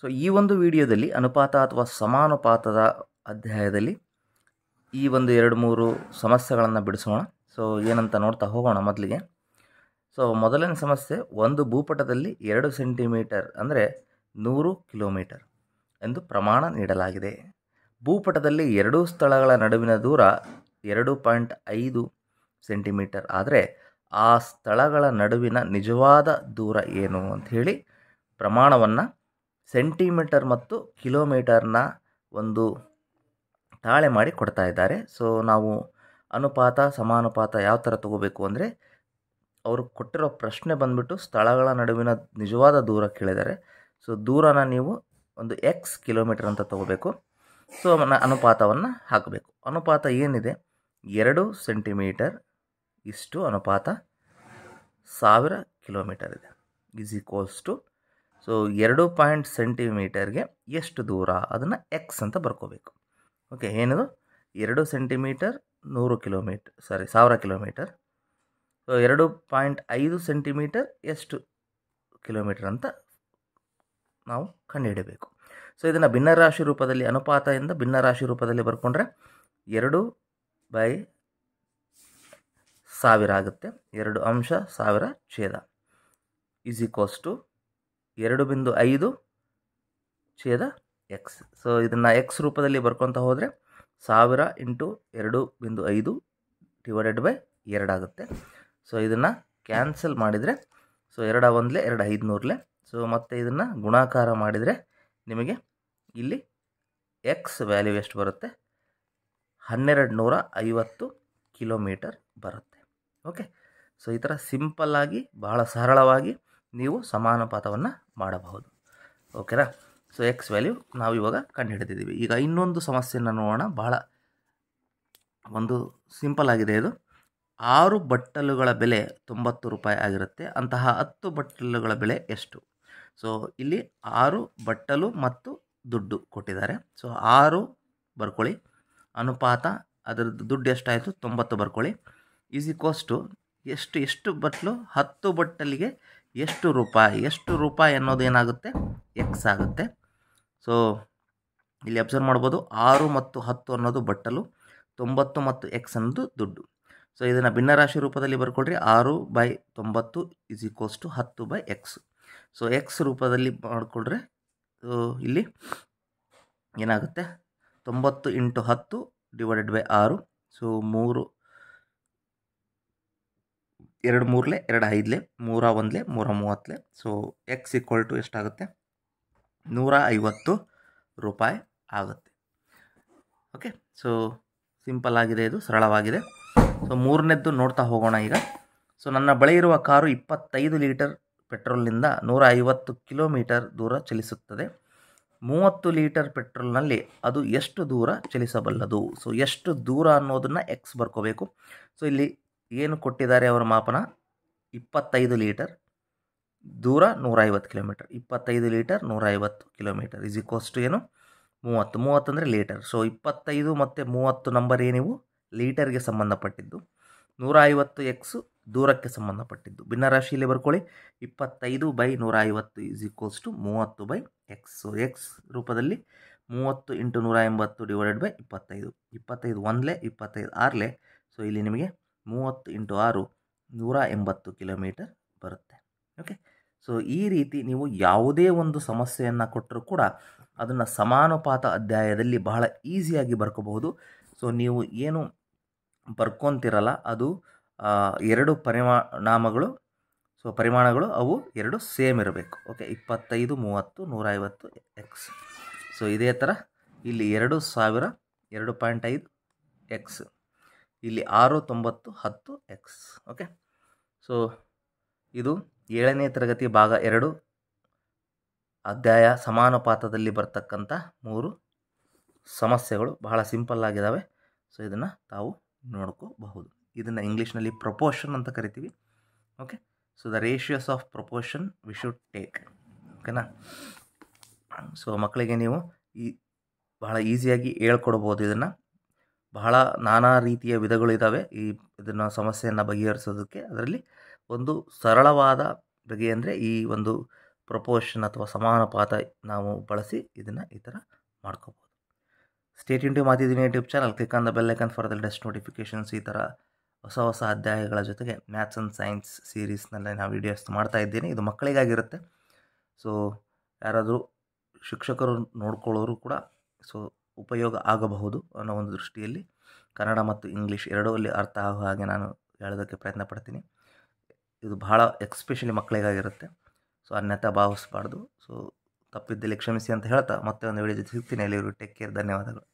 so ಈ ಒಂದು ವಿಡಿಯೋದಲ್ಲಿ ಅನುಪಾತ ಅಥವಾ ಸಮಾನುಪಾತದ ಅಧ್ಯಾಯದಲ್ಲಿ ಈ ಒಂದು ಎರಡು ಮೂರು ಸಮಸ್ಯೆಗಳನ್ನು ಬಿಡಿಸೋಣ ಸೊ ಏನಂತ ನೋಡ್ತಾ ಹೋಗೋಣ ಮೊದಲಿಗೆ ಸೊ ಮೊದಲನೇ ಸಮಸ್ಯೆ ಒಂದು ಭೂಪಟದಲ್ಲಿ ಎರಡು ಸೆಂಟಿಮೀಟರ್ ಅಂದರೆ ನೂರು ಕಿಲೋಮೀಟರ್ ಎಂದು ಪ್ರಮಾಣ ನೀಡಲಾಗಿದೆ ಭೂಪಟದಲ್ಲಿ ಎರಡೂ ಸ್ಥಳಗಳ ನಡುವಿನ ದೂರ ಎರಡು ಪಾಯಿಂಟ್ ಐದು ಸೆಂಟಿಮೀಟರ್ ಆದರೆ ಆ ಸ್ಥಳಗಳ ನಡುವಿನ ನಿಜವಾದ ದೂರ ಏನು ಅಂಥೇಳಿ ಪ್ರಮಾಣವನ್ನು ಸೆಂಟಿಮೀಟರ್ ಮತ್ತು ಕಿಲೋಮೀಟರ್ನ ಒಂದು ತಾಳೆ ಮಾಡಿ ಕೊಡ್ತಾ ಇದ್ದಾರೆ ಸೊ ನಾವು ಅನುಪಾತ ಸಮಾನುಪಾತ ಯಾವ ಥರ ತಗೋಬೇಕು ಅಂದರೆ ಅವರು ಕೊಟ್ಟಿರೋ ಪ್ರಶ್ನೆ ಬಂದುಬಿಟ್ಟು ಸ್ಥಳಗಳ ನಡುವಿನ ನಿಜವಾದ ದೂರ ಕೇಳಿದ್ದಾರೆ ಸೊ ದೂರನ ನೀವು ಒಂದು ಎಕ್ಸ್ ಕಿಲೋಮೀಟರ್ ಅಂತ ತಗೋಬೇಕು ಸೊ ಅನುಪಾತವನ್ನು ಹಾಕಬೇಕು ಅನುಪಾತ ಏನಿದೆ ಎರಡು ಸೆಂಟಿಮೀಟರ್ ಇಷ್ಟು ಅನುಪಾತ ಸಾವಿರ ಕಿಲೋಮೀಟರ್ ಇದೆ ಈಸ್ ಈಕ್ವಲ್ಸ್ ಟು ಸೊ ಎರಡು ಪಾಯಿಂಟ್ ಸೆಂಟಿಮೀಟರ್ಗೆ ಎಷ್ಟು ದೂರ ಅದನ್ನು ಎಕ್ಸ್ ಅಂತ ಬರ್ಕೋಬೇಕು ಓಕೆ ಏನದು ಎರಡು ಸೆಂಟಿಮೀಟರ್ ನೂರು ಕಿಲೋಮೀಟರ್ ಸಾರಿ ಸಾವಿರ ಕಿಲೋಮೀಟರ್ ಸೊ ಎರಡು ಪಾಯಿಂಟ್ ಐದು ಸೆಂಟಿಮೀಟರ್ ಎಷ್ಟು ಕಿಲೋಮೀಟರ್ ಅಂತ ನಾವು ಕಂಡುಹಿಡಬೇಕು ಸೊ ಇದನ್ನು ಭಿನ್ನರಾಶಿ ರೂಪದಲ್ಲಿ ಅನುಪಾತದಿಂದ ಭಿನ್ನರಾಶಿ ರೂಪದಲ್ಲಿ ಬರ್ಕೊಂಡ್ರೆ ಎರಡು ಬೈ ಸಾವಿರ ಆಗುತ್ತೆ ಎರಡು ಅಂಶ ಸಾವಿರ ಛೇದ ಈಸ್ ಈಕ್ವಲ್ಸ್ ಎರಡು ಬಿಂದು ಐದು ಛೇದ ಎಕ್ಸ್ ಸೊ ಇದನ್ನು ಎಕ್ಸ್ ರೂಪದಲ್ಲಿ ಬರ್ಕೊತ ಹೋದರೆ ಸಾವಿರ ಇಂಟು ಎರಡು ಬಿಂದು ಐದು ಡಿವೈಡೆಡ್ ಬೈ ಎರಡಾಗುತ್ತೆ ಸೊ ಇದನ್ನು ಕ್ಯಾನ್ಸಲ್ ಮಾಡಿದರೆ ಸೊ ಎರಡ ಒಂದಲೇ ಎರಡು ಐದುನೂರಲೆ ಸೊ ಮತ್ತು ಇದನ್ನು ಗುಣಾಕಾರ ಮಾಡಿದರೆ ನಿಮಗೆ ಇಲ್ಲಿ ಎಕ್ಸ್ ವ್ಯಾಲ್ಯೂ ಎಷ್ಟು ಬರುತ್ತೆ ಹನ್ನೆರಡು ನೂರ ಐವತ್ತು ಕಿಲೋಮೀಟರ್ ಬರುತ್ತೆ ಓಕೆ ಸೊ ಈ ಥರ ಸಿಂಪಲ್ಲಾಗಿ ಬಹಳ ಸರಳವಾಗಿ ನೀವು ಸಮಾನುಪಾತವನ್ನು ಮಾಡಬಹುದು ಓಕೆನಾ ಸೊ ಎಕ್ಸ್ ವ್ಯಾಲ್ಯೂ ನಾವು ಇವಾಗ ಕಂಡುಹಿಡಿದಿದ್ದೀವಿ ಈಗ ಇನ್ನೊಂದು ಸಮಸ್ಯೆಯನ್ನು ನೋಡೋಣ ಬಹಳ ಒಂದು ಸಿಂಪಲ್ ಆಗಿದೆ ಇದು ಆರು ಬಟ್ಟಲುಗಳ ಬೆಲೆ ತೊಂಬತ್ತು ರೂಪಾಯಿ ಆಗಿರುತ್ತೆ ಅಂತಹ ಹತ್ತು ಬಟ್ಟಲುಗಳ ಬೆಲೆ ಎಷ್ಟು ಸೊ ಇಲ್ಲಿ ಆರು ಬಟ್ಟಲು ಮತ್ತು ದುಡ್ಡು ಕೊಟ್ಟಿದ್ದಾರೆ ಸೊ ಆರು ಬರ್ಕೊಳ್ಳಿ ಅನುಪಾತ ಅದರದ್ದು ದುಡ್ಡು ಎಷ್ಟಾಯಿತು ತೊಂಬತ್ತು ಬರ್ಕೊಳ್ಳಿ ಈಸಿ ಕಾಸ್ಟು ಎಷ್ಟು ಎಷ್ಟು ಬಟ್ಟಲು ಹತ್ತು ಬಟ್ಟಲಿಗೆ ಎಷ್ಟು ರೂಪಾಯಿ ಎಷ್ಟು ರೂಪಾಯಿ ಅನ್ನೋದು ಏನಾಗುತ್ತೆ ಎಕ್ಸ್ ಆಗುತ್ತೆ ಸೊ ಇಲ್ಲಿ ಅಬ್ಸರ್ವ್ ಮಾಡ್ಬೋದು ಆರು ಮತ್ತು ಹತ್ತು ಅನ್ನೋದು ಬಟ್ಟಲು ತೊಂಬತ್ತು ಮತ್ತು ಎಕ್ಸ್ ಅನ್ನೋದು ದುಡ್ಡು ಸೊ ಇದನ್ನು ಭಿನ್ನರಾಶಿ ರೂಪದಲ್ಲಿ ಬರ್ಕೊಡ್ರಿ ಆರು ಬೈ ತೊಂಬತ್ತು ಇಸ್ ಈಕ್ವಲ್ಸ್ ಟು ಹತ್ತು ಬೈ ಎಕ್ಸ್ ಸೊ ಎಕ್ಸ್ ರೂಪದಲ್ಲಿ ಮಾಡಿಕೊಡ್ರೆ ಇಲ್ಲಿ ಏನಾಗುತ್ತೆ ತೊಂಬತ್ತು ಇಂಟು ಹತ್ತು ಡಿವೈಡೆಡ್ ಬೈ ಆರು ಸೊ ಮೂರು ಎರಡು ಮೂರಲೆ ಎರಡು ಐದಲೆ ಮೂರ ಒಂದಲೆ ಮೂರ ಮೂವತ್ತಲೆ ಸೊ ಎಕ್ಸ್ ಈಕ್ವಲ್ ಟು ಎಷ್ಟಾಗುತ್ತೆ ನೂರ ಐವತ್ತು ರೂಪಾಯಿ ಆಗುತ್ತೆ ಓಕೆ ಸೊ ಸಿಂಪಲ್ ಆಗಿದೆ ಇದು ಸರಳವಾಗಿದೆ ಸೊ ಮೂರನೇದ್ದು ನೋಡ್ತಾ ಹೋಗೋಣ ಈಗ ಸೊ ನನ್ನ ಬಳಿ ಇರುವ ಕಾರು ಇಪ್ಪತ್ತೈದು ಲೀಟರ್ ಪೆಟ್ರೋಲ್ನಿಂದ ನೂರ ಐವತ್ತು ಕಿಲೋಮೀಟರ್ ದೂರ ಚಲಿಸುತ್ತದೆ ಮೂವತ್ತು ಲೀಟರ್ ಪೆಟ್ರೋಲ್ನಲ್ಲಿ ಅದು ಎಷ್ಟು ದೂರ ಚಲಿಸಬಲ್ಲದು ಸೊ ಎಷ್ಟು ದೂರ ಅನ್ನೋದನ್ನು ಎಕ್ಸ್ ಬರ್ಕೋಬೇಕು ಸೊ ಇಲ್ಲಿ ಏನು ಕೊಟ್ಟಿದ್ದಾರೆ ಅವರ ಮಾಪನ ಇಪ್ಪತ್ತೈದು ಲೀಟರ್ ದೂರ ನೂರೈವತ್ತು ಕಿಲೋಮೀಟರ್ ಇಪ್ಪತ್ತೈದು ಲೀಟರ್ ನೂರೈವತ್ತು ಕಿಲೋಮೀಟರ್ ಇಸ್ ಏನು ಮೂವತ್ತು ಮೂವತ್ತಂದರೆ ಲೀಟರ್ ಸೊ ಇಪ್ಪತ್ತೈದು ಮತ್ತು ಮೂವತ್ತು ನಂಬರ್ ಏನಿವು ಲೀಟರ್ಗೆ ಸಂಬಂಧಪಟ್ಟಿದ್ದು ನೂರ ಐವತ್ತು ಎಕ್ಸು ದೂರಕ್ಕೆ ಸಂಬಂಧಪಟ್ಟಿದ್ದು ಭಿನ್ನರಾಶಿಯಲ್ಲಿ ಬರ್ಕೊಳ್ಳಿ ಇಪ್ಪತ್ತೈದು ಬೈ ನೂರ ಐವತ್ತು ಇಸ್ ಈಕ್ವಲ್ಸ್ ಟು ಮೂವತ್ತು ಬೈ ಎಕ್ಸ್ ಸೊ ಎಕ್ಸ್ ರೂಪದಲ್ಲಿ ಮೂವತ್ತು ಇಂಟು ನೂರ ಎಂಬತ್ತು ಡಿವೈಡೆಡ್ ಬೈ ಇಪ್ಪತ್ತೈದು ಇಪ್ಪತ್ತೈದು ಒಂದಲೇ ಇಪ್ಪತ್ತೈದು ಆರಲೇ ಸೊ ಇಲ್ಲಿ ನಿಮಗೆ ಮೂವತ್ತು ಇಂಟು ಆರು ನೂರ ಎಂಬತ್ತು ಕಿಲೋಮೀಟರ್ ಬರುತ್ತೆ ಓಕೆ ಸೊ ಈ ರೀತಿ ನೀವು ಯಾವುದೇ ಒಂದು ಸಮಸ್ಯೆಯನ್ನು ಕೊಟ್ಟರೂ ಕೂಡ ಅದನ್ನು ಸಮಾನುಪಾತ ಅಧ್ಯಾಯದಲ್ಲಿ ಬಹಳ ಈಸಿಯಾಗಿ ಬರ್ಕೋಬಹುದು ಸೊ ನೀವು ಏನು ಬರ್ಕೊತಿರಲ್ಲ ಅದು ಎರಡು ಪರಿಮಾಣಾಮಗಳು ಸೊ ಪರಿಮಾಣಗಳು ಅವು ಎರಡು ಸೇಮ್ ಇರಬೇಕು ಓಕೆ ಇಪ್ಪತ್ತೈದು ಮೂವತ್ತು ಐವತ್ತು ಎಕ್ಸ್ ಸೊ ಇದೇ ಥರ ಇಲ್ಲಿ ಎರಡು ಸಾವಿರ ಎರಡು ಪಾಯಿಂಟ್ ಐದು ಎಕ್ಸ್ ಇಲ್ಲಿ ಆರು ತೊಂಬತ್ತು ಹತ್ತು ಎಕ್ಸ್ ಓಕೆ ಸೊ ಇದು ಏಳನೇ ತರಗತಿ ಭಾಗ ಎರಡು ಅಧ್ಯಾಯ ಸಮಾನುಪಾತದಲ್ಲಿ ಬರ್ತಕ್ಕಂಥ ಮೂರು ಸಮಸ್ಯೆಗಳು ಬಹಳ ಸಿಂಪಲ್ ಆಗಿದ್ದಾವೆ ಸೊ ಇದನ್ನು ತಾವು ನೋಡ್ಕೋಬಹುದು ಇದನ್ನು ಇಂಗ್ಲೀಷ್ನಲ್ಲಿ ಪ್ರಪೋಷನ್ ಅಂತ ಕರಿತೀವಿ okay so the ratios of proportion we should take ಓಕೆನಾ ಸೊ ಮಕ್ಕಳಿಗೆ ನೀವು ಈ ಬಹಳ ಈಸಿಯಾಗಿ ಹೇಳ್ಕೊಡ್ಬೋದು ಇದನ್ನು ಬಹಳ ನಾನಾ ರೀತಿಯ ವಿಧಗಳಿದ್ದಾವೆ ಈ ಇದನ್ನು ಸಮಸ್ಯೆಯನ್ನು ಬಗೆಹರಿಸೋದಕ್ಕೆ ಅದರಲ್ಲಿ ಒಂದು ಸರಳವಾದ ಬಗೆ ಅಂದರೆ ಈ ಒಂದು ಪ್ರಪೋರ್ಷನ್ ಅಥವಾ ಸಮಾನುಪಾತ ನಾವು ಬಳಸಿ ಇದನ್ನು ಈ ಥರ ಮಾಡ್ಕೋಬೋದು ಸ್ಟೇಟ್ ಇಂಟು ಮಾತಿದ್ದೀನಿ YouTube channel click on the bell icon for the latest notifications ಈ ಥರ ಹೊಸ ಹೊಸ ಅಧ್ಯಾಯಗಳ ಜೊತೆಗೆ ಮ್ಯಾಥ್ಸ್ ಆ್ಯಂಡ್ ಸೈನ್ಸ್ ಸೀರೀಸ್ನಲ್ಲೇ ನಾವು ವಿಡಿಯೋಸ್ ಮಾಡ್ತಾ ಇದ್ದೀನಿ ಇದು ಮಕ್ಕಳಿಗಾಗಿರುತ್ತೆ ಸೊ ಯಾರಾದರೂ ಶಿಕ್ಷಕರು ನೋಡ್ಕೊಳ್ಳೋರು ಕೂಡ ಸೊ ಉಪಯೋಗ ಆಗಬಹುದು ಅನ್ನೋ ಒಂದು ದೃಷ್ಟಿಯಲ್ಲಿ ಕನ್ನಡ ಮತ್ತು ಇಂಗ್ಲೀಷ್ ಎರಡೂ ಅಲ್ಲಿ ಅರ್ಥ ಆಗುವ ಹಾಗೆ ನಾನು ಹೇಳೋದಕ್ಕೆ ಪ್ರಯತ್ನ ಪಡ್ತೀನಿ ಇದು ಬಹಳ ಎಕ್ಸ್ಪೆಷಲಿ ಮಕ್ಕಳಿಗಾಗಿರುತ್ತೆ ಸೊ ಅನ್ಯತ ಭಾವಿಸಬಾರ್ದು ಸೊ ತಪ್ಪಿದ್ದಲ್ಲಿ ಕ್ಷಮಿಸಿ ಅಂತ ಹೇಳ್ತಾ ಮತ್ತೆ ಒಂದು ವಿಡಿಯೋ ಜೊತೆ ಸಿಗ್ತೀನಿ ಎಲ್ಲಿವರು ಟೇಕ್ ಕೇರ್ ಧನ್ಯವಾದಗಳು